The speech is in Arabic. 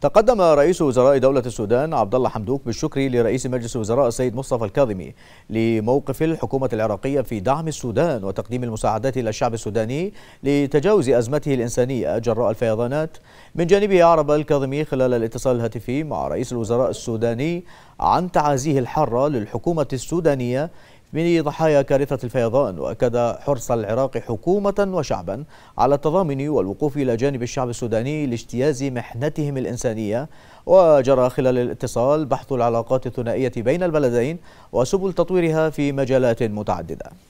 تقدم رئيس وزراء دولة السودان عبد الله حمدوك بالشكر لرئيس مجلس الوزراء السيد مصطفى الكاظمي لموقف الحكومة العراقية في دعم السودان وتقديم المساعدات إلى الشعب السوداني لتجاوز أزمته الإنسانية جراء الفيضانات من جانبه أعرب الكاظمي خلال الاتصال الهاتفي مع رئيس الوزراء السوداني عن تعازيه الحارة للحكومة السودانية من ضحايا كارثة الفيضان وأكد حرص العراق حكومة وشعبا على التضامن والوقوف إلى جانب الشعب السوداني لاجتياز محنتهم الإنسانية وجرى خلال الاتصال بحث العلاقات الثنائية بين البلدين وسبل تطويرها في مجالات متعددة